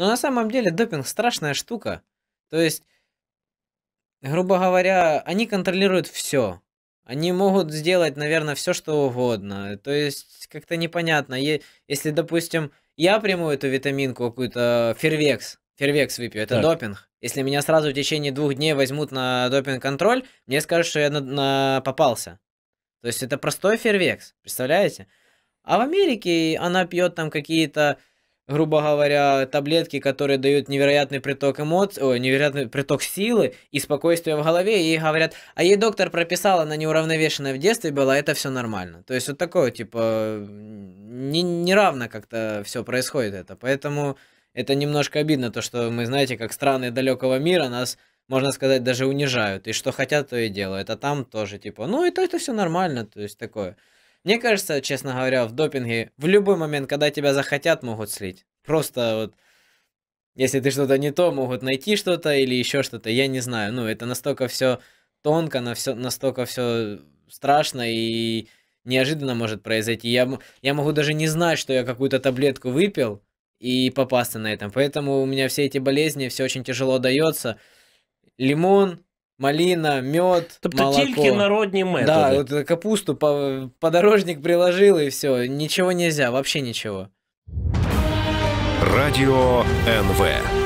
Но на самом деле допинг страшная штука. То есть, грубо говоря, они контролируют все. Они могут сделать, наверное, все что угодно. То есть, как-то непонятно. Если, допустим, я приму эту витаминку какую-то, фервекс, фервекс выпью, это так. допинг. Если меня сразу в течение двух дней возьмут на допинг-контроль, мне скажут, что я на, на попался. То есть это простой фервекс, представляете? А в Америке она пьет там какие-то грубо говоря, таблетки, которые дают невероятный приток эмоций, ой, невероятный приток силы и спокойствия в голове, и говорят, а ей доктор прописал, она неуравновешенная в детстве была, это все нормально. То есть вот такое, типа, не, неравно как-то все происходит это. Поэтому это немножко обидно, то, что мы, знаете, как страны далекого мира нас можно сказать, даже унижают. И что хотят, то и делают. А там тоже, типа, ну, и то, это все нормально, то есть такое. Мне кажется, честно говоря, в допинге в любой момент, когда тебя захотят, могут слить. Просто вот, если ты что-то не то, могут найти что-то или еще что-то, я не знаю. Ну, это настолько все тонко, на все, настолько все страшно и неожиданно может произойти. Я, я могу даже не знать, что я какую-то таблетку выпил и попасться на этом. Поэтому у меня все эти болезни, все очень тяжело дается. Лимон, малина, мед, молоко. тільки народні методи. Да, вот капусту по, подорожник приложил и все. Ничего нельзя, вообще ничего. Радио НВ.